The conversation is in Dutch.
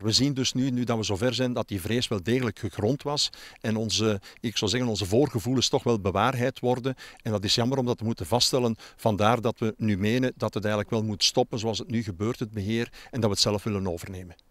We zien dus nu, nu dat we zover zijn, dat die vrees wel degelijk gegrond was. En onze, ik zou zeggen, onze voorgevoelens toch wel bewaarheid worden. En dat is jammer omdat we moeten vaststellen. Vandaar dat we nu menen dat het eigenlijk wel moet stoppen zoals het nu gebeurt, het beheer. En dat we het zelf willen overnemen.